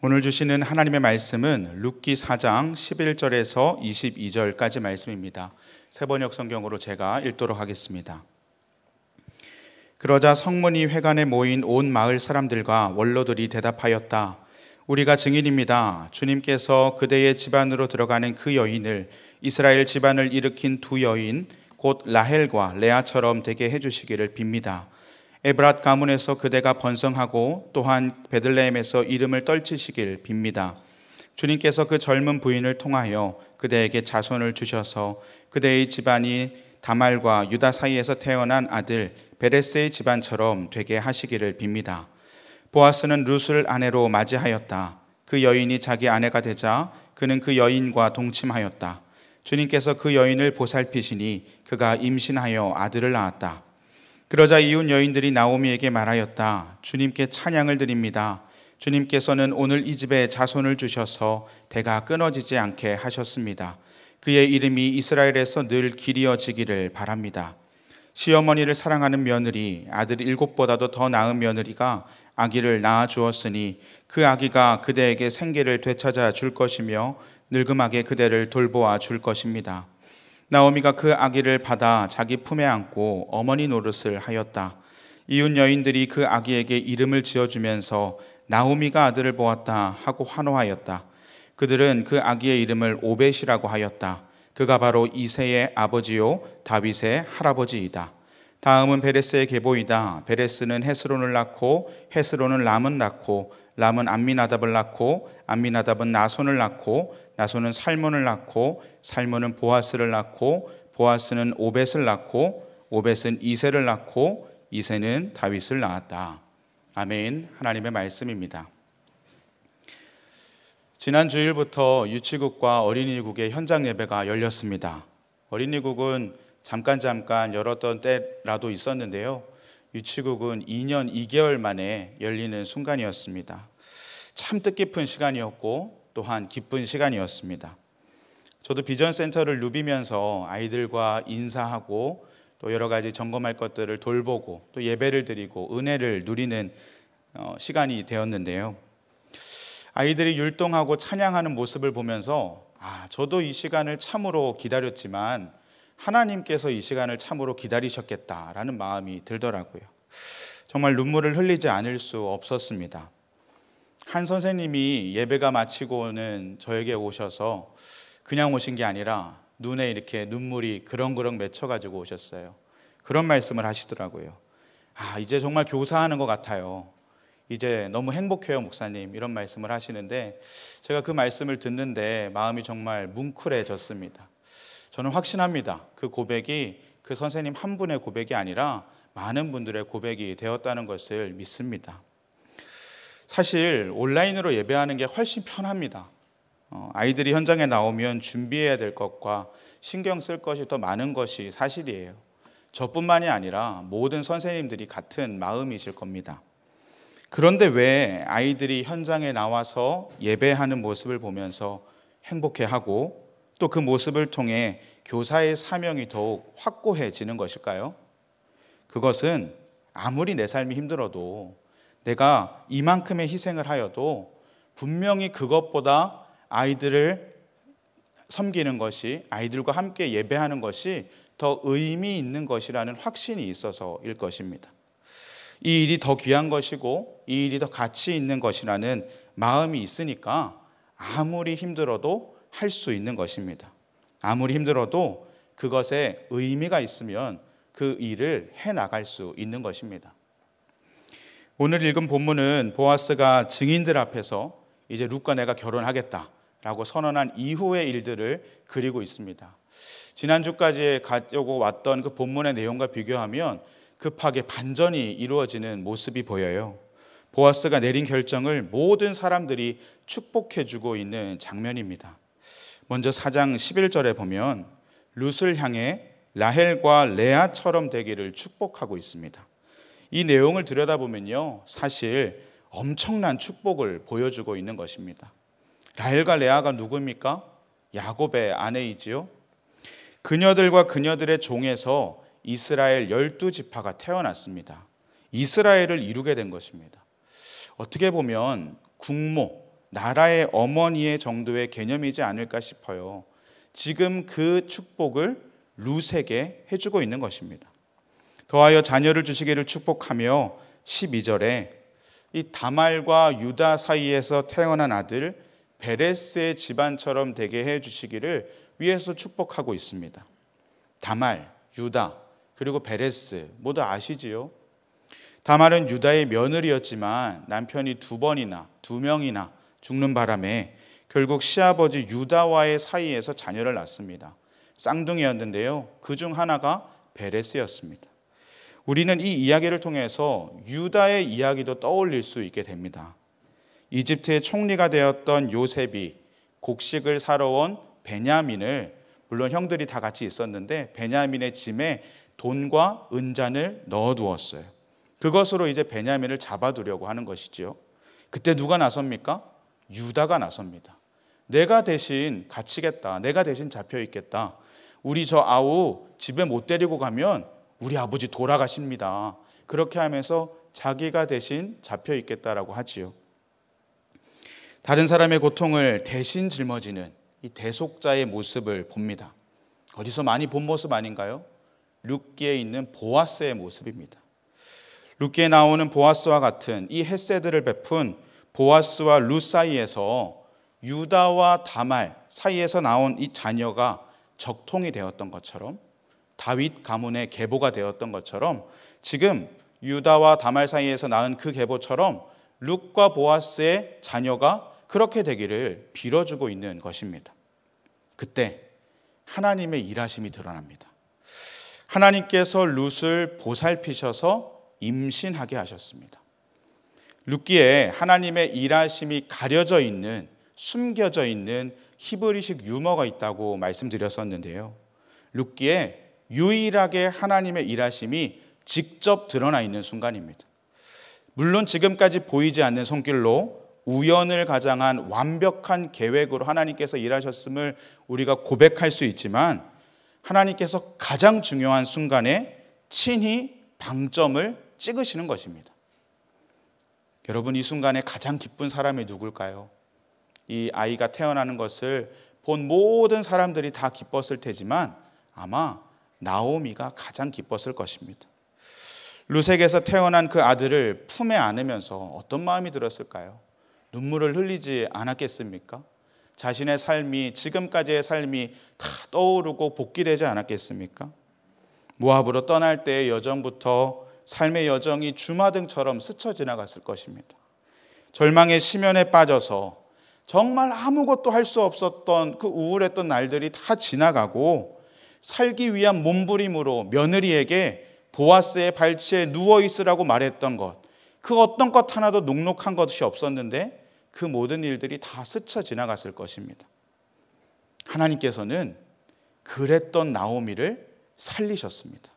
오늘 주시는 하나님의 말씀은 룻기 4장 11절에서 22절까지 말씀입니다. 세번역 성경으로 제가 읽도록 하겠습니다. 그러자 성문이 회관에 모인 온 마을 사람들과 원로들이 대답하였다. 우리가 증인입니다. 주님께서 그대의 집안으로 들어가는 그 여인을 이스라엘 집안을 일으킨 두 여인 곧 라헬과 레아처럼 되게 해 주시기를 빕니다. 에브랏 가문에서 그대가 번성하고 또한 베들레헴에서 이름을 떨치시길 빕니다. 주님께서 그 젊은 부인을 통하여 그대에게 자손을 주셔서 그대의 집안이 다말과 유다 사이에서 태어난 아들 베레스의 집안처럼 되게 하시기를 빕니다. 보아스는 룻을 아내로 맞이하였다. 그 여인이 자기 아내가 되자 그는 그 여인과 동침하였다. 주님께서 그 여인을 보살피시니 그가 임신하여 아들을 낳았다. 그러자 이웃 여인들이 나오미에게 말하였다. 주님께 찬양을 드립니다. 주님께서는 오늘 이 집에 자손을 주셔서 대가 끊어지지 않게 하셨습니다. 그의 이름이 이스라엘에서 늘 길이어지기를 바랍니다. 시어머니를 사랑하는 며느리, 아들 일곱보다도 더나은 며느리가 아기를 낳아 주었으니 그 아기가 그대에게 생계를 되찾아 줄 것이며 늙음하게 그대를 돌보아 줄 것입니다. 나오미가 그 아기를 받아 자기 품에 안고 어머니 노릇을 하였다. 이웃 여인들이 그 아기에게 이름을 지어주면서 나오미가 아들을 보았다 하고 환호하였다. 그들은 그 아기의 이름을 오벳이라고 하였다. 그가 바로 이세의 아버지요 다윗의 할아버지이다. 다음은 베레스의 계보이다. 베레스는 헤스론을 낳고 헤스론은 람은 낳고 람은 안미나답을 낳고 안미나답은 나손을 낳고 나소는 살몬을 낳고 살몬은 보아스를 낳고 보아스는 오벳을 낳고 오벳은 이세를 낳고 이세는 다윗을 낳았다. 아멘. 하나님의 말씀입니다. 지난 주일부터 유치국과 어린이국의 현장 예배가 열렸습니다. 어린이국은 잠깐 잠깐 열었던 때라도 있었는데요. 유치국은 2년 2개월 만에 열리는 순간이었습니다. 참 뜻깊은 시간이었고 또한 기쁜 시간이었습니다. 저도 비전 센터를 누비면서 아이들과 인사하고 또 여러 가지 점검할 것들을 돌보고 또 예배를 드리고 은혜를 누리는 어, 시간이 되었는데요. 아이들이 율동하고 찬양하는 모습을 보면서 아, 저도 이 시간을 참으로 기다렸지만 하나님께서 이 시간을 참으로 기다리셨겠다라는 마음이 들더라고요. 정말 눈물을 흘리지 않을 수 없었습니다. 한 선생님이 예배가 마치고는 저에게 오셔서 그냥 오신 게 아니라 눈에 이렇게 눈물이 그렁그렁 맺혀가지고 오셨어요. 그런 말씀을 하시더라고요. 아, 이제 정말 교사하는 것 같아요. 이제 너무 행복해요, 목사님. 이런 말씀을 하시는데 제가 그 말씀을 듣는데 마음이 정말 뭉클해졌습니다. 저는 확신합니다. 그 고백이 그 선생님 한 분의 고백이 아니라 많은 분들의 고백이 되었다는 것을 믿습니다. 사실 온라인으로 예배하는 게 훨씬 편합니다. 어, 아이들이 현장에 나오면 준비해야 될 것과 신경 쓸 것이 더 많은 것이 사실이에요. 저뿐만이 아니라 모든 선생님들이 같은 마음이실 겁니다. 그런데 왜 아이들이 현장에 나와서 예배하는 모습을 보면서 행복해하고 또 그 모습을 통해 교사의 사명이 더욱 확고해지는 것일까요? 그것은 아무리 내 삶이 힘들어도 내가 이만큼의 희생을 하여도 분명히 그것보다 아이들을 섬기는 것이 아이들과 함께 예배하는 것이 더 의미 있는 것이라는 확신이 있어서일 것입니다. 이 일이 더 귀한 것이고 이 일이 더 가치 있는 것이라는 마음이 있으니까 아무리 힘들어도 할 수 있는 것입니다. 아무리 힘들어도 그것에 의미가 있으면 그 일을 해 나갈 수 있는 것입니다. 오늘 읽은 본문은 보아스가 증인들 앞에서 이제 룻과 내가 결혼하겠다라고 선언한 이후의 일들을 그리고 있습니다. 지난주까지 가려고 왔던 그 본문의 내용과 비교하면 급하게 반전이 이루어지는 모습이 보여요. 보아스가 내린 결정을 모든 사람들이 축복해주고 있는 장면입니다. 먼저 4장 11절에 보면 룻을 향해 라헬과 레아처럼 되기를 축복하고 있습니다. 이 내용을 들여다보면요. 사실 엄청난 축복을 보여주고 있는 것입니다. 라헬과 레아가 누굽니까? 야곱의 아내이지요. 그녀들과 그녀들의 종에서 이스라엘 열두 지파가 태어났습니다. 이스라엘을 이루게 된 것입니다. 어떻게 보면 국모, 나라의 어머니의 정도의 개념이지 않을까 싶어요. 지금 그 축복을 루세게 해주고 있는 것입니다. 더하여 자녀를 주시기를 축복하며 12절에 이 다말과 유다 사이에서 태어난 아들 베레스의 집안처럼 되게 해 주시기를 위해서 축복하고 있습니다. 다말, 유다, 그리고 베레스 모두 아시지요? 다말은 유다의 며느리였지만 남편이 두 번이나 두 명이나 죽는 바람에 결국 시아버지 유다와의 사이에서 자녀를 낳습니다. 쌍둥이였는데요. 그 중 하나가 베레스였습니다. 우리는 이 이야기를 통해서 유다의 이야기도 떠올릴 수 있게 됩니다. 이집트의 총리가 되었던 요셉이 곡식을 사러 온 베냐민을 물론 형들이 다 같이 있었는데 베냐민의 짐에 돈과 은잔을 넣어두었어요. 그것으로 이제 베냐민을 잡아두려고 하는 것이지요. 그때 누가 나섭니까? 유다가 나섭니다. 내가 대신 갇히겠다. 내가 대신 잡혀 있겠다. 우리 저 아우 집에 못 데리고 가면 우리 아버지 돌아가십니다. 그렇게 하면서 자기가 대신 잡혀 있겠다라고 하지요. 다른 사람의 고통을 대신 짊어지는 이 대속자의 모습을 봅니다. 어디서 많이 본 모습 아닌가요? 룻기에 있는 보아스의 모습입니다. 룻기에 나오는 보아스와 같은 이헤세들을 베푼 보아스와 룻 사이에서 유다와 다말 사이에서 나온 이 자녀가 적통이 되었던 것처럼 다윗 가문의 계보가 되었던 것처럼 지금 유다와 다말 사이에서 낳은 그 계보처럼 룩과 보아스의 자녀가 그렇게 되기를 빌어주고 있는 것입니다. 그때 하나님의 일하심이 드러납니다. 하나님께서 룻을 보살피셔서 임신하게 하셨습니다. 룻기에 하나님의 일하심이 가려져 있는 숨겨져 있는 히브리식 유머가 있다고 말씀드렸었는데요. 룻기에 유일하게 하나님의 일하심이 직접 드러나 있는 순간입니다. 물론 지금까지 보이지 않는 손길로 우연을 가장한 완벽한 계획으로 하나님께서 일하셨음을 우리가 고백할 수 있지만 하나님께서 가장 중요한 순간에 친히 방점을 찍으시는 것입니다. 여러분 이 순간에 가장 기쁜 사람이 누굴까요? 이 아이가 태어나는 것을 본 모든 사람들이 다 기뻤을 테지만 아마 나오미가 가장 기뻤을 것입니다. 루색에서 태어난 그 아들을 품에 안으면서 어떤 마음이 들었을까요? 눈물을 흘리지 않았겠습니까? 자신의 삶이 지금까지의 삶이 다 떠오르고 복귀되지 않았겠습니까? 모압으로 떠날 때의 여정부터 삶의 여정이 주마등처럼 스쳐 지나갔을 것입니다. 절망의 심연에 빠져서 정말 아무것도 할 수 없었던 그 우울했던 날들이 다 지나가고 살기 위한 몸부림으로 며느리에게 보아스의 발치에 누워 있으라고 말했던 것, 그 어떤 것 하나도 녹록한 것이 없었는데 그 모든 일들이 다 스쳐 지나갔을 것입니다. 하나님께서는 그랬던 나오미를 살리셨습니다.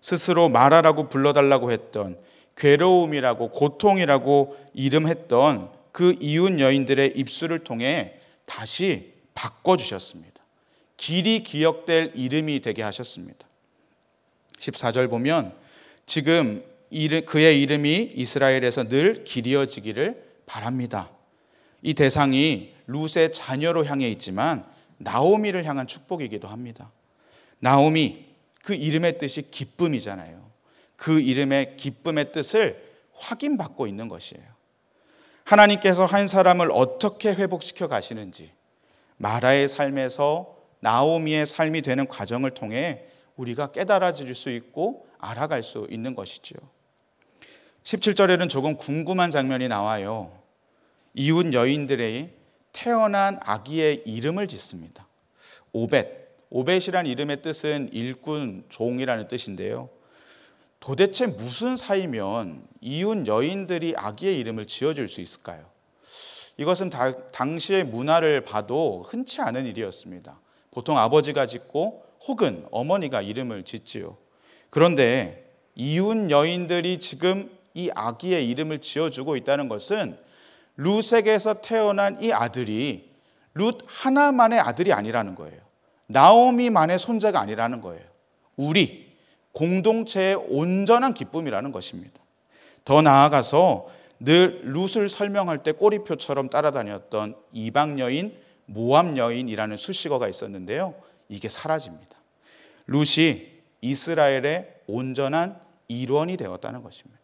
스스로 말하라고 불러달라고 했던 괴로움이라고 고통이라고 이름했던 그 이웃 여인들의 입술을 통해 다시 바꿔주셨습니다. 길이 기억될 이름이 되게 하셨습니다. 14절 보면 지금 그의 이름이 이스라엘에서 늘 길이어지기를 바랍니다. 이 대상이 룻의 자녀로 향해 있지만 나오미를 향한 축복이기도 합니다. 나오미 그 이름의 뜻이 기쁨이잖아요. 그 이름의 기쁨의 뜻을 확인받고 있는 것이에요. 하나님께서 한 사람을 어떻게 회복시켜 가시는지 마라의 삶에서 나오미의 삶이 되는 과정을 통해 우리가 깨달아질 수 있고 알아갈 수 있는 것이지요. 17절에는 조금 궁금한 장면이 나와요. 이웃 여인들의 태어난 아기의 이름을 짓습니다. 오벳. 오벳이란 이름의 뜻은 일꾼, 종이라는 뜻인데요. 도대체 무슨 사이면 이웃 여인들이 아기의 이름을 지어줄 수 있을까요? 이것은 다, 당시의 문화를 봐도 흔치 않은 일이었습니다. 보통 아버지가 짓고 혹은 어머니가 이름을 짓지요. 그런데 이웃 여인들이 지금 이 아기의 이름을 지어주고 있다는 것은 루색에서 태어난 이 아들이 룻 하나만의 아들이 아니라는 거예요. 나오미만의 손자가 아니라는 거예요. 우리 공동체의 온전한 기쁨이라는 것입니다. 더 나아가서 늘 룻을 설명할 때 꼬리표처럼 따라다녔던 이방 여인 모함 여인이라는 수식어가 있었는데요. 이게 사라집니다. 룻이 이스라엘의 온전한 일원이 되었다는 것입니다.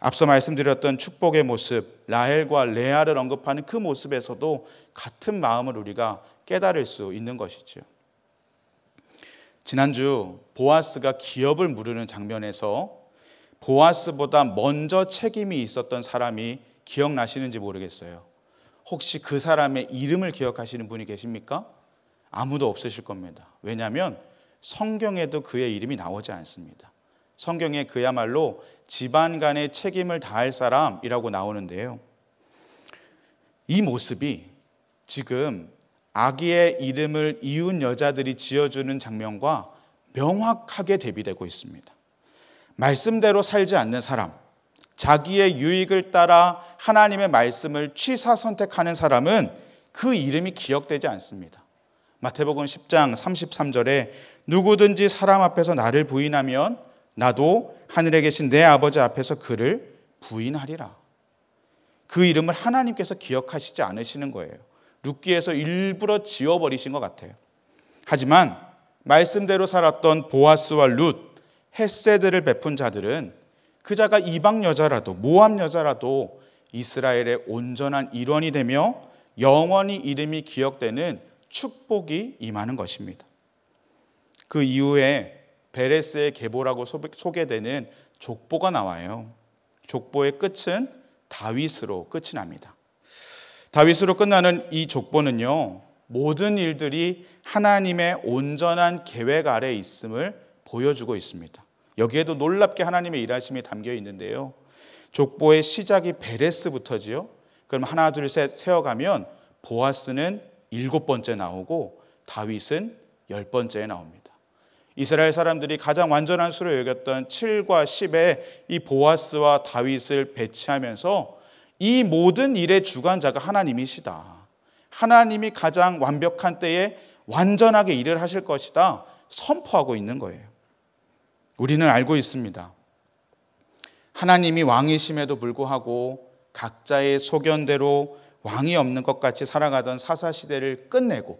앞서 말씀드렸던 축복의 모습, 라헬과 레아를 언급하는 그 모습에서도 같은 마음을 우리가 깨달을 수 있는 것이죠. 지난주 보아스가 기업을 물으는 장면에서 보아스보다 먼저 책임이 있었던 사람이 기억나시는지 모르겠어요. 혹시 그 사람의 이름을 기억하시는 분이 계십니까? 아무도 없으실 겁니다. 왜냐하면 성경에도 그의 이름이 나오지 않습니다. 성경에 그야말로 집안 간의 책임을 다할 사람이라고 나오는데요. 이 모습이 지금 아기의 이름을 이웃 여자들이 지어주는 장면과 명확하게 대비되고 있습니다. 말씀대로 살지 않는 사람, 자기의 유익을 따라 하나님의 말씀을 취사 선택하는 사람은 그 이름이 기억되지 않습니다. 마태복음 10장 33절에 누구든지 사람 앞에서 나를 부인하면 나도 하늘에 계신 내 아버지 앞에서 그를 부인하리라. 그 이름을 하나님께서 기억하시지 않으시는 거예요. 룻기에서 일부러 지워버리신 것 같아요. 하지만 말씀대로 살았던 보아스와 룻, 햇세들을 베푼 자들은 그 자가 이방 여자라도 모함 여자라도 이스라엘의 온전한 일원이 되며 영원히 이름이 기억되는 축복이 임하는 것입니다. 그 이후에 베레스의 계보라고 소개되는 족보가 나와요. 족보의 끝은 다윗으로 끝이 납니다. 다윗으로 끝나는 이 족보는요. 모든 일들이 하나님의 온전한 계획 아래 있음을 보여주고 있습니다. 여기에도 놀랍게 하나님의 일하심이 담겨 있는데요. 족보의 시작이 베레스부터지요. 그럼 하나 둘 셋 세어가면 보아스는 일곱 번째 나오고 다윗은 열 번째에 나옵니다. 이스라엘 사람들이 가장 완전한 수로 여겼던 7과 10에 이 보아스와 다윗을 배치하면서 이 모든 일의 주관자가 하나님이시다. 하나님이 가장 완벽한 때에 완전하게 일을 하실 것이다. 선포하고 있는 거예요. 우리는 알고 있습니다. 하나님이 왕이심에도 불구하고 각자의 소견대로 왕이 없는 것 같이 살아가던 사사 시대를 끝내고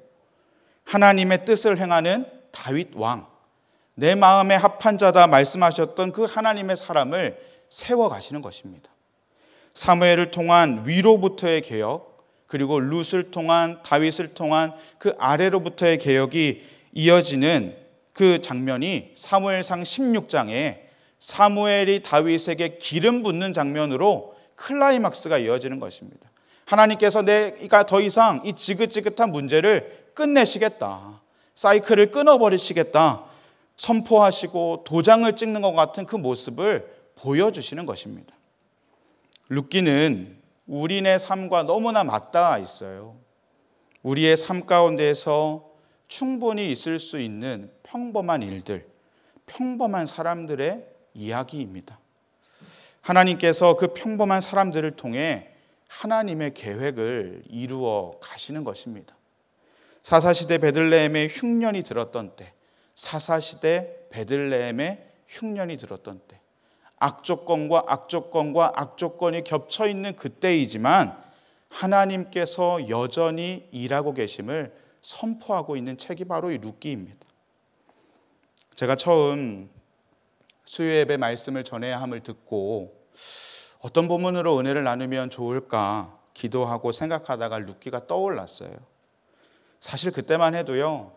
하나님의 뜻을 행하는 다윗 왕, 내 마음에 합한 자다 말씀하셨던 그 하나님의 사람을 세워 가시는 것입니다. 사무엘을 통한 위로부터의 개혁, 그리고 룻을 통한 다윗을 통한 그 아래로부터의 개혁이 이어지는 그 장면이 사무엘상 16장에 사무엘이 다윗에게 기름 붓는 장면으로 클라이막스가 이어지는 것입니다. 하나님께서 내가 그러니까 더 이상 이 지긋지긋한 문제를 끝내시겠다. 사이클을 끊어버리시겠다. 선포하시고 도장을 찍는 것 같은 그 모습을 보여주시는 것입니다. 룻기는 우리네 삶과 너무나 맞닿아 있어요. 우리의 삶 가운데에서 충분히 있을 수 있는 평범한 일들, 평범한 사람들의 이야기입니다. 하나님께서 그 평범한 사람들을 통해 하나님의 계획을 이루어 가시는 것입니다. 사사시대 베들레헴의 흉년이 들었던 때, 사사시대 베들레헴의 흉년이 들었던 때, 악조건과 악조건과 악조건이 겹쳐 있는 그때이지만 하나님께서 여전히 일하고 계심을 선포하고 있는 책이 바로 이 룻기입니다. 제가 처음 수요 예배 말씀을 전해야 함을 듣고 어떤 부분으로 은혜를 나누면 좋을까 기도하고 생각하다가 룻기가 떠올랐어요. 사실 그때만 해도요.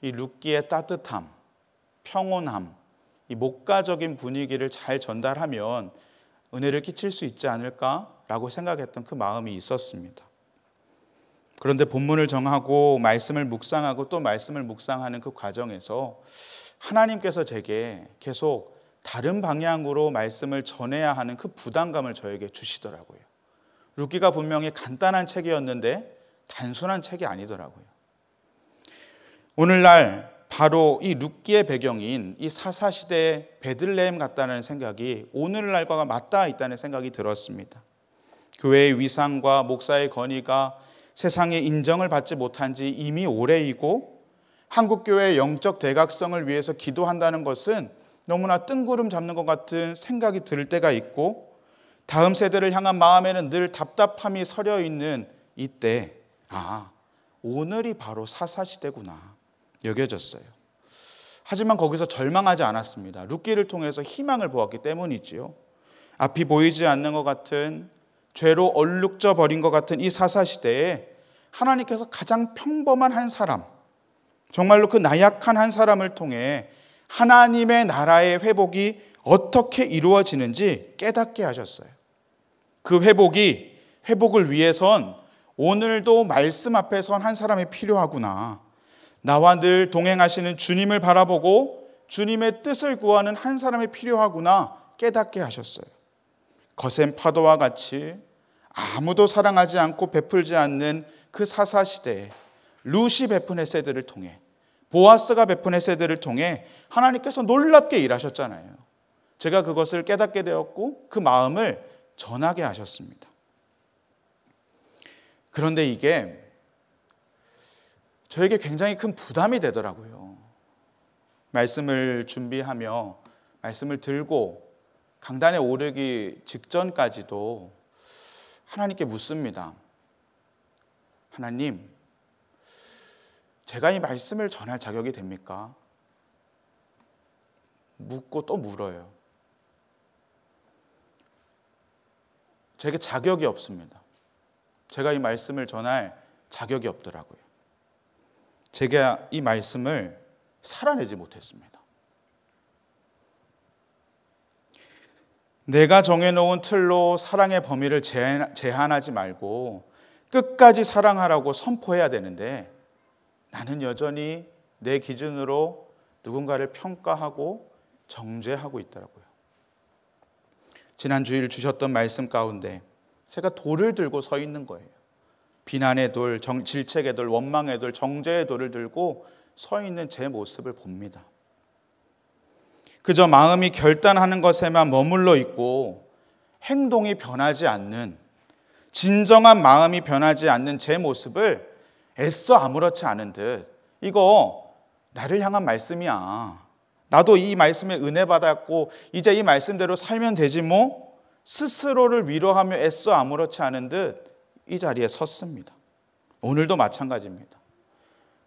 이 룻기의 따뜻함, 평온함, 이 목가적인 분위기를 잘 전달하면 은혜를 끼칠 수 있지 않을까라고 생각했던 그 마음이 있었습니다. 그런데 본문을 정하고 말씀을 묵상하고 또 말씀을 묵상하는 그 과정에서 하나님께서 제게 계속 다른 방향으로 말씀을 전해야 하는 그 부담감을 저에게 주시더라고요. 루기가 분명히 간단한 책이었는데 단순한 책이 아니더라고요. 오늘날 바로 이 룻기의 배경인 이 사사 시대의 베들레헴 같다는 생각이 오늘날과 맞닿아 있다는 생각이 들었습니다. 교회의 위상과 목사의 건의가 세상의 인정을 받지 못한 지 이미 오래이고 한국교회의 영적 대각성을 위해서 기도한다는 것은 너무나 뜬구름 잡는 것 같은 생각이 들 때가 있고 다음 세대를 향한 마음에는 늘 답답함이 서려 있는 이때 아 오늘이 바로 사사시대구나 여겨졌어요. 하지만 거기서 절망하지 않았습니다. 룻기를 통해서 희망을 보았기 때문이지요. 앞이 보이지 않는 것 같은 죄로 얼룩져 버린 것 같은 이 사사시대에 하나님께서 가장 평범한 한 사람 정말로 그 나약한 한 사람을 통해 하나님의 나라의 회복이 어떻게 이루어지는지 깨닫게 하셨어요. 그 회복이 회복을 위해선 오늘도 말씀 앞에선 한 사람이 필요하구나. 나와 늘 동행하시는 주님을 바라보고 주님의 뜻을 구하는 한 사람이 필요하구나 깨닫게 하셨어요. 거센 파도와 같이 아무도 사랑하지 않고 베풀지 않는 그 사사시대에 루시 베푼 의세대를 통해 보아스가 베푼 의세대를 통해 하나님께서 놀랍게 일하셨잖아요. 제가 그것을 깨닫게 되었고 그 마음을 전하게 하셨습니다. 그런데 이게 저에게 굉장히 큰 부담이 되더라고요. 말씀을 준비하며 말씀을 들고 강단에 오르기 직전까지도 하나님께 묻습니다. 하나님, 제가 이 말씀을 전할 자격이 됩니까? 묻고 또 물어요. 제게 자격이 없습니다. 제가 이 말씀을 전할 자격이 없더라고요. 제가 이 말씀을 살아내지 못했습니다. 내가 정해놓은 틀로 사랑의 범위를 제한하지 말고 끝까지 사랑하라고 선포해야 되는데 나는 여전히 내 기준으로 누군가를 평가하고 정죄하고 있더라고요. 지난 주일 주셨던 말씀 가운데 제가 돌을 들고 서 있는 거예요. 비난의 돌, 정, 질책의 돌, 원망의 돌, 정죄의 돌을 들고 서 있는 제 모습을 봅니다. 그저 마음이 결단하는 것에만 머물러 있고 행동이 변하지 않는 진정한 마음이 변하지 않는 제 모습을 애써 아무렇지 않은 듯 이거 나를 향한 말씀이야. 나도 이 말씀에 은혜 받았고 이제 이 말씀대로 살면 되지 뭐 스스로를 위로하며 애써 아무렇지 않은 듯 이 자리에 섰습니다. 오늘도 마찬가지입니다.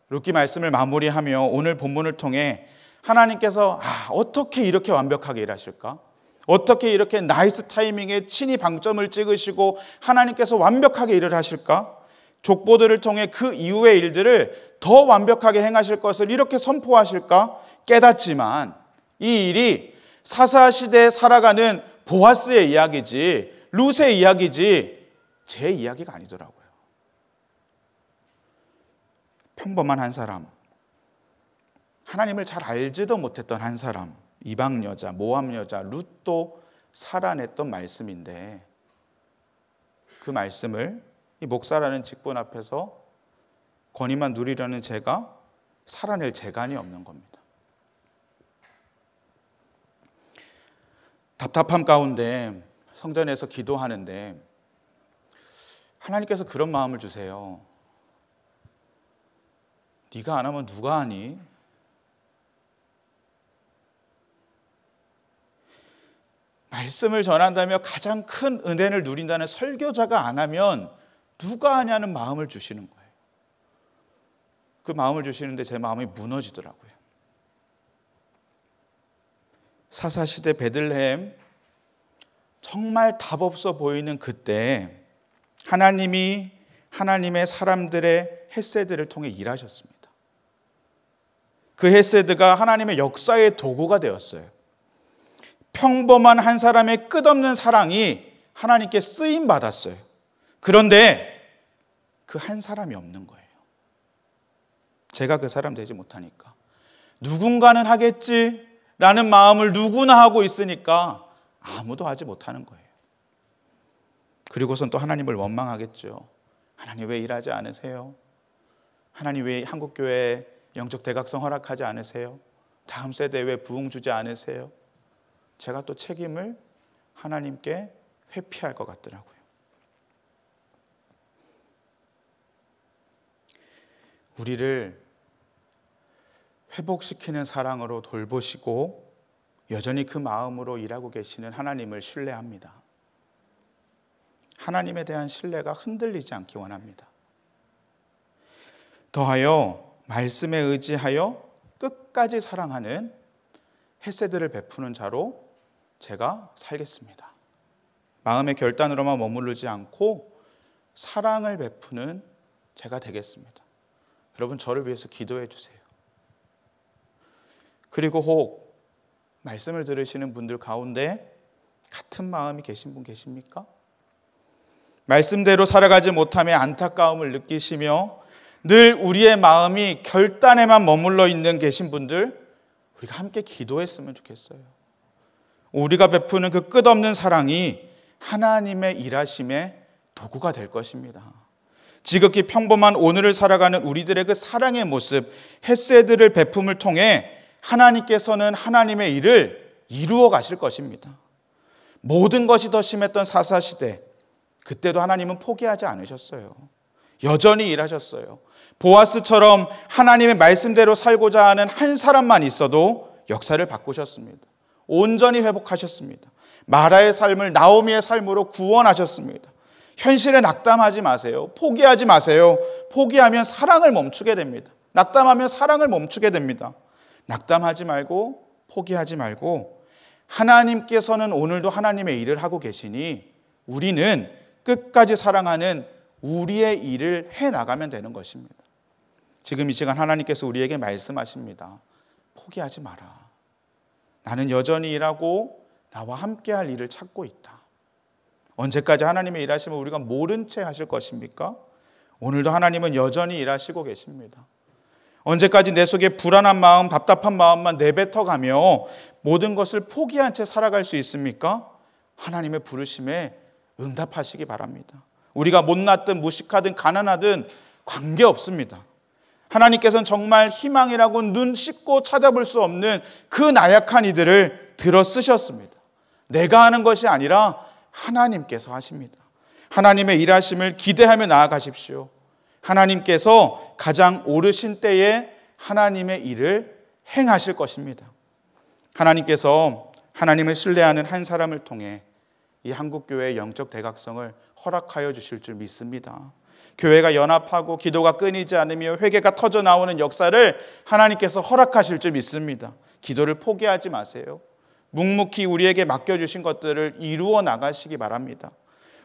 루키 말씀을 마무리하며 오늘 본문을 통해 하나님께서 아, 어떻게 이렇게 완벽하게 일하실까? 어떻게 이렇게 나이스 타이밍에 친히 방점을 찍으시고 하나님께서 완벽하게 일을 하실까? 족보들을 통해 그 이후의 일들을 더 완벽하게 행하실 것을 이렇게 선포하실까 깨닫지만 이 일이 사사 시대에 살아가는 보아스의 이야기지 루스의 이야기지 제 이야기가 아니더라고요. 평범한 한 사람, 하나님을 잘 알지도 못했던 한 사람, 이방 여자, 모함 여자 룻도 살아냈던 말씀인데 그 말씀을 이 목사라는 직분 앞에서 권위만 누리려는 제가 살아낼 재간이 없는 겁니다. 답답함 가운데 성전에서 기도하는데 하나님께서 그런 마음을 주세요. 네가 안 하면 누가 하니? 말씀을 전한다며 가장 큰 은혜를 누린다는 설교자가 안 하면 누가 하냐는 마음을 주시는 거예요. 그 마음을 주시는데 제 마음이 무너지더라고요. 사사시대 베들레 정말 답 없어 보이는 그때 하나님이 하나님의 사람들의 헤세드를 통해 일하셨습니다. 그 헤세드가 하나님의 역사의 도구가 되었어요. 평범한 한 사람의 끝없는 사랑이 하나님께 쓰임 받았어요. 그런데 그한 사람이 없는 거예요. 제가 그 사람 되지 못하니까. 누군가는 하겠지라는 마음을 누구나 하고 있으니까 아무도 하지 못하는 거예요. 그리고선 또 하나님을 원망하겠죠. 하나님 왜 일하지 않으세요? 하나님 왜 한국교회 영적 대각성 허락하지 않으세요? 다음 세대에 왜 부흥 주지 않으세요? 제가 또 책임을 하나님께 회피할 것 같더라고요. 우리를 회복시키는 사랑으로 돌보시고 여전히 그 마음으로 일하고 계시는 하나님을 신뢰합니다. 하나님에 대한 신뢰가 흔들리지 않기 원합니다. 더하여 말씀에 의지하여 끝까지 사랑하는 헤세드를 베푸는 자로 제가 살겠습니다. 마음의 결단으로만 머무르지 않고 사랑을 베푸는 제가 되겠습니다. 여러분 저를 위해서 기도해 주세요. 그리고 혹 말씀을 들으시는 분들 가운데 같은 마음이 계신 분 계십니까? 말씀대로 살아가지 못함에 안타까움을 느끼시며 늘 우리의 마음이 결단에만 머물러 있는 계신 분들 우리가 함께 기도했으면 좋겠어요. 우리가 베푸는 그 끝없는 사랑이 하나님의 일하심의 도구가 될 것입니다. 지극히 평범한 오늘을 살아가는 우리들의 그 사랑의 모습, 헤세드를 베품을 통해 하나님께서는 하나님의 일을 이루어 가실 것입니다. 모든 것이 더 심했던 사사시대, 그때도 하나님은 포기하지 않으셨어요. 여전히 일하셨어요. 보아스처럼 하나님의 말씀대로 살고자 하는 한 사람만 있어도 역사를 바꾸셨습니다. 온전히 회복하셨습니다. 마라의 삶을 나오미의 삶으로 구원하셨습니다. 현실에 낙담하지 마세요. 포기하지 마세요. 포기하면 사랑을 멈추게 됩니다. 낙담하면 사랑을 멈추게 됩니다. 낙담하지 말고 포기하지 말고 하나님께서는 오늘도 하나님의 일을 하고 계시니 우리는 끝까지 사랑하는 우리의 일을 해 나가면 되는 것입니다. 지금 이 시간 하나님께서 우리에게 말씀하십니다. 포기하지 마라. 나는 여전히 일하고 나와 함께 할 일을 찾고 있다. 언제까지 하나님의 일하심을 우리가 모른 채 하실 것입니까? 오늘도 하나님은 여전히 일하시고 계십니다. 언제까지 내 속에 불안한 마음, 답답한 마음만 내뱉어 가며 모든 것을 포기한 채 살아갈 수 있습니까? 하나님의 부르심에 응답하시기 바랍니다. 우리가 못났든 무식하든 가난하든 관계 없습니다. 하나님께서는 정말 희망이라고 눈 씻고 찾아볼 수 없는 그 나약한 이들을 들어 쓰셨습니다. 내가 하는 것이 아니라 하나님께서 하십니다. 하나님의 일하심을 기대하며 나아가십시오. 하나님께서 가장 오르신 때에 하나님의 일을 행하실 것입니다. 하나님께서 하나님을 신뢰하는 한 사람을 통해 이 한국교회의 영적 대각성을 허락하여 주실 줄 믿습니다. 교회가 연합하고 기도가 끊이지 않으며 회개가 터져 나오는 역사를 하나님께서 허락하실 줄 믿습니다. 기도를 포기하지 마세요. 묵묵히 우리에게 맡겨주신 것들을 이루어 나가시기 바랍니다.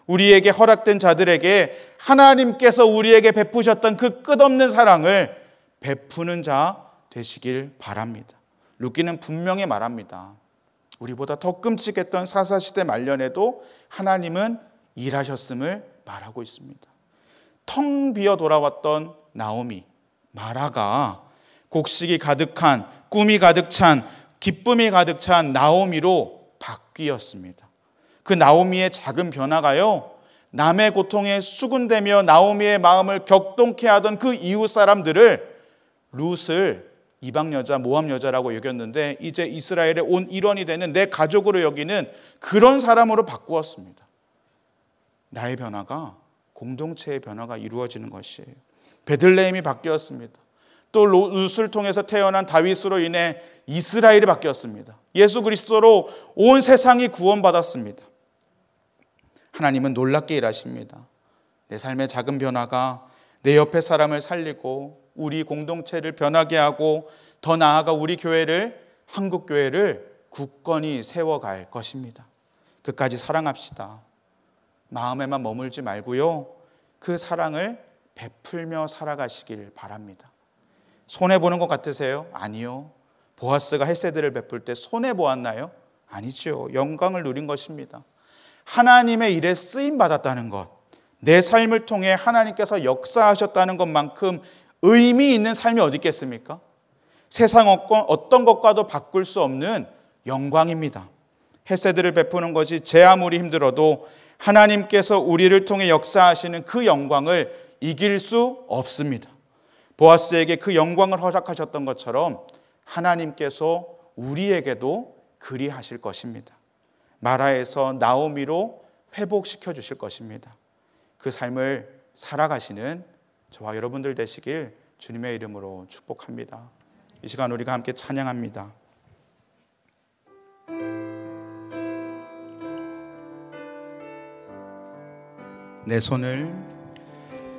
우리에게 허락된 자들에게 하나님께서 우리에게 베푸셨던 그 끝없는 사랑을 베푸는 자 되시길 바랍니다. 루키는 분명히 말합니다. 우리보다 더 끔찍했던 사사시대 말년에도 하나님은 일하셨음을 말하고 있습니다. 텅 비어 돌아왔던 나오미, 마라가 곡식이 가득한, 꿈이 가득 찬 기쁨이 가득 찬 나오미로 바뀌었습니다. 그 나오미의 작은 변화가요. 남의 고통에 수군대며 나오미의 마음을 격동케 하던 그 이웃 사람들을 룻을 이방 여자, 모함 여자라고 여겼는데 이제 이스라엘의 온 일원이 되는 내 가족으로 여기는 그런 사람으로 바꾸었습니다. 나의 변화가 공동체의 변화가 이루어지는 것이에요. 베들레헴이 바뀌었습니다. 또 룻을 통해서 태어난 다윗으로 인해 이스라엘이 바뀌었습니다. 예수 그리스도로 온 세상이 구원받았습니다. 하나님은 놀랍게 일하십니다. 내 삶의 작은 변화가 내 옆에 사람을 살리고 우리 공동체를 변하게 하고 더 나아가 우리 교회를 한국 교회를 굳건히 세워갈 것입니다. 끝까지 사랑합시다. 마음에만 머물지 말고요. 그 사랑을 베풀며 살아가시길 바랍니다. 손해 보는 것 같으세요? 아니요. 보아스가 헤세드를 베풀 때 손해 보았나요? 아니죠. 영광을 누린 것입니다. 하나님의 일에 쓰임 받았다는 것, 내 삶을 통해 하나님께서 역사하셨다는 것만큼 의미 있는 삶이 어디 있겠습니까? 세상 어떤 것과도 바꿀 수 없는 영광입니다. 헤세드를 베푸는 것이 제 아무리 힘들어도 하나님께서 우리를 통해 역사하시는 그 영광을 이길 수 없습니다. 보아스에게 그 영광을 허락하셨던 것처럼 하나님께서 우리에게도 그리하실 것입니다. 마라에서 나오미로 회복시켜 주실 것입니다. 그 삶을 살아가시는 저와 여러분들 되시길 주님의 이름으로 축복합니다. 이 시간 우리가 함께 찬양합니다. 내 손을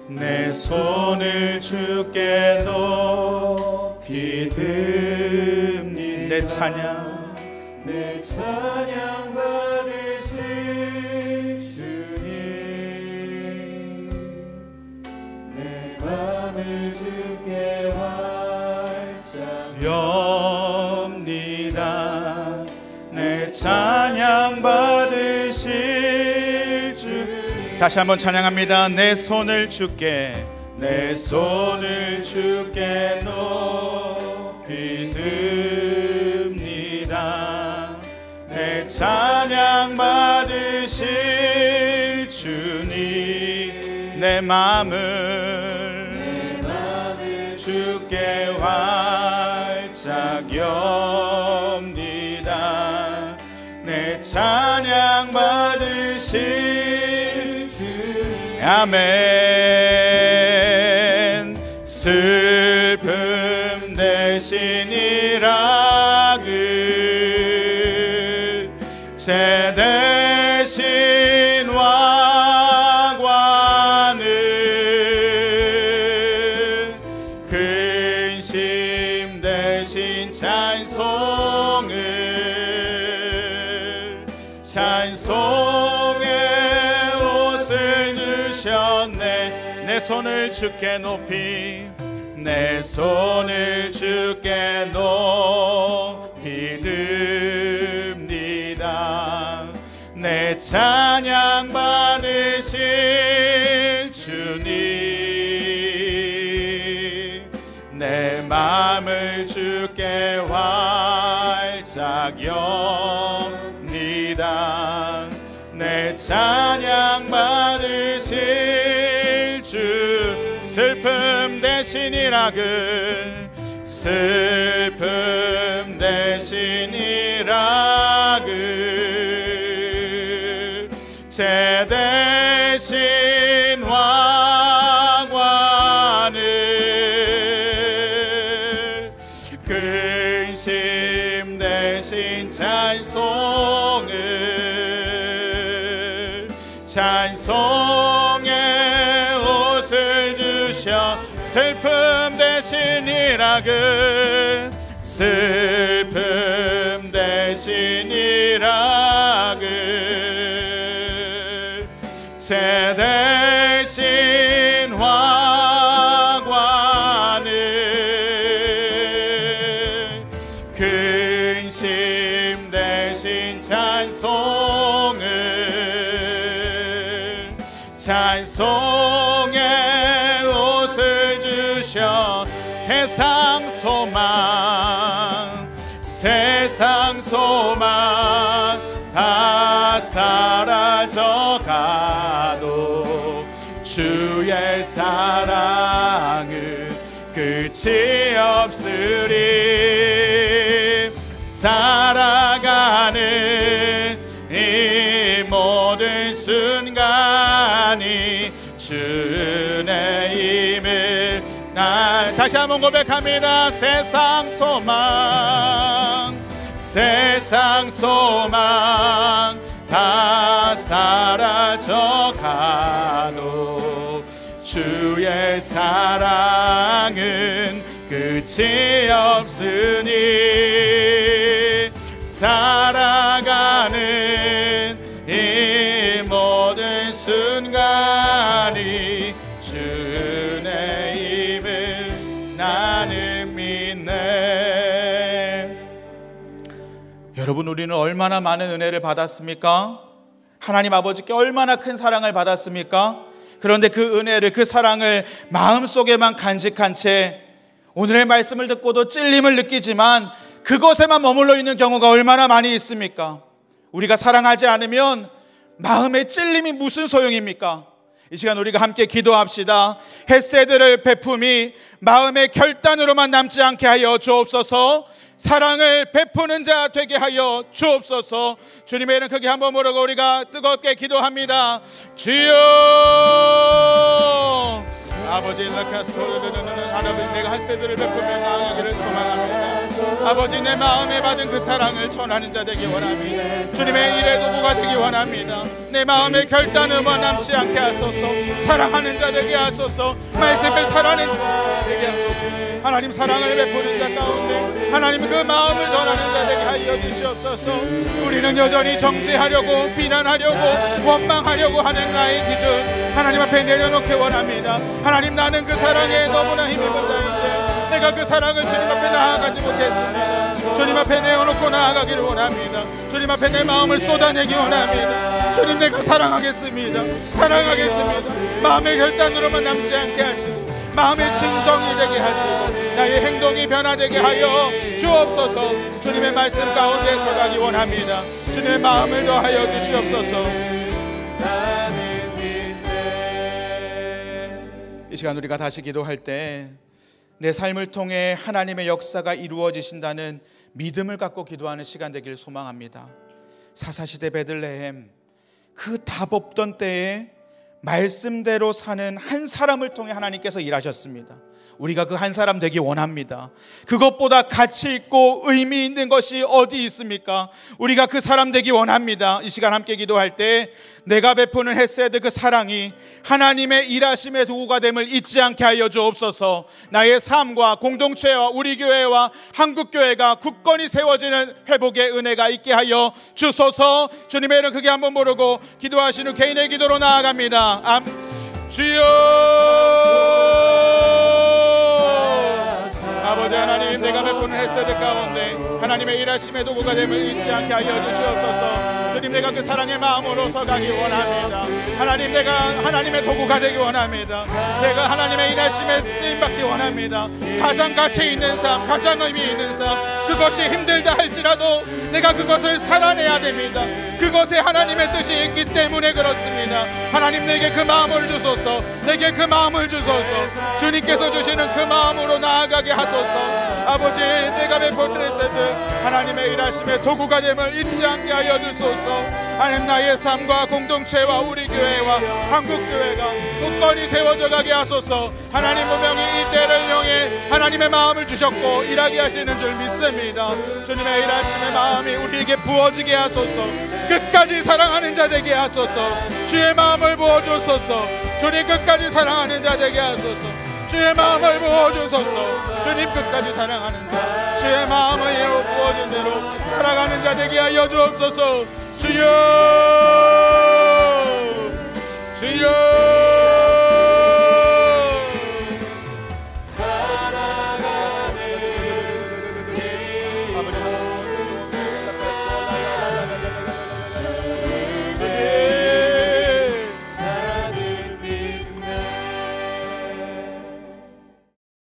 내 손을 주께 놓 비듬님 내 찬양 내 찬양 받으실 주님 내 맘을 주께 활짝 엽니다 내 찬양 받으실 주 다시 한번 찬양합니다 내 손을 주께 내 손을 주께 높이 듭니다 내 찬양 받으실 주님 내 마음을 내 마음을 주께 활짝 엽니다 내 찬양 받으실 주님 아멘 손을 주께 높이 내 손을 주께 높이 듭니다 내 찬양 받으실 주님 내 마음을 주께 활짝 엽니다 내 찬양 대신이라 그 슬픔 대신이라 그 제 대신 대신이라 그 슬픔 대신이라 그제 대신 화관을 근심 대신 찬송을 찬송 세상 소망 세상 소망 다 사라져가도 주의 사랑은 끝이 없으리 사랑 다시 한번 고백합니다. 세상 소망, 세상 소망 다 사라져 가도 주의 사랑은 끝이 없으니 살아가는 여러분 우리는 얼마나 많은 은혜를 받았습니까? 하나님 아버지께 얼마나 큰 사랑을 받았습니까? 그런데 그 은혜를 그 사랑을 마음속에만 간직한 채 오늘의 말씀을 듣고도 찔림을 느끼지만 그것에만 머물러 있는 경우가 얼마나 많이 있습니까? 우리가 사랑하지 않으면 마음의 찔림이 무슨 소용입니까? 이 시간 우리가 함께 기도합시다. 햇새들을 베품이 마음의 결단으로만 남지 않게 하여 주옵소서. 사랑을 베푸는 자 되게 하여 주옵소서. 주님의 이름 크게 한번 모르고 우리가 뜨겁게 기도합니다. 주여 아버지 하나님 내가 한세들을 베풀며 나아가기 소망합니다. 아버지 내 마음에 받은 그 사랑을 전하는 자 되기 원합니다. 주님의 일의 도구가 되기 원합니다. 내 마음의 결단음만 남지 않게 하소서. 사랑하는 자 되게 하소서. 말씀을 사랑하는 되게 하소서. 하나님 사랑을 베푸는 자 가운데 하나님 그 마음을 전하는 자들에게 하여 주시옵소서 우리는 여전히 정죄하려고 비난하려고 원망하려고 하는 나의 기준 하나님 앞에 내려놓기 원합니다 하나님 나는 그 사랑에 너무나 힘입은 자인데 내가 그 사랑을 주님 앞에 나아가지 못했습니다 주님 앞에 내어놓고 나아가기를 원합니다 주님 앞에 내 마음을 쏟아내기 원합니다 주님 내가 사랑하겠습니다 사랑하겠습니다 마음의 결단으로만 남지 않게 하시고 마음의 진정이 되게 하시고 나의 행동이 변화되게 하여 주옵소서 주님의 말씀 가운데 서가기 원합니다 주님의 마음을 더하여 주시옵소서 이 시간 우리가 다시 기도할 때 내 삶을 통해 하나님의 역사가 이루어지신다는 믿음을 갖고 기도하는 시간 되길 소망합니다 사사시대 베들레헴 그답 없던 때에 말씀대로 사는 한 사람을 통해 하나님께서 일하셨습니다. 우리가 그 한 사람 되기 원합니다. 그것보다 가치 있고 의미 있는 것이 어디 있습니까? 우리가 그 사람 되기 원합니다. 이 시간 함께 기도할 때 내가 베푸는 헤세드 그 사랑이 하나님의 일하심의 도구가 됨을 잊지 않게 하여 주옵소서. 나의 삶과 공동체와 우리 교회와 한국 교회가 굳건히 세워지는 회복의 은혜가 있게 하여 주소서. 주님의 이름 크게 한번 모르고 기도하시는 개인의 기도로 나아갑니다. 암 주여 아버지 하나님 내가 베푸는 햇살의 가운데 하나님의 일하심에 도구가 됨을 잊지 않게 하여 주시옵소서 주님 내가 그 사랑의 마음으로 서가기 원합니다 하나님 내가 하나님의 도구가 되기 원합니다 내가 하나님의 일하심에 쓰임받기 원합니다 가장 가치 있는 삶 가장 의미 있는 삶 그것이 힘들다 할지라도 내가 그것을 살아내야 됩니다 그것에 하나님의 뜻이 있기 때문에 그렇습니다 하나님 내게 그 마음을 주소서 내게 그 마음을 주소서 주님께서 주시는 그 마음으로 나아가게 하소서 아버지 내가 베푸는 제들 하나님의 일하심의 도구가 됨을 잊지 않게 하여 주소서 하나님 나의 삶과 공동체와 우리 교회와 한국교회가 굳건히 세워져 가게 하소서 하나님 분명히 이 때를 이용해 하나님의 마음을 주셨고 일하게 하시는 줄 믿습니다 주님의 일하심의 마음이 우리에게 부어지게 하소서 끝까지 사랑하는 자 되게 하소서 주의 마음을 부어주소서 주님 끝까지 사랑하는 자 되게 하소서 주의 마음을 부어주소서 주님 끝까지 사랑하는 자 주의 마음을 예로 부어준 대로 살아가는 자 되게 하여 주옵소서 주여 주여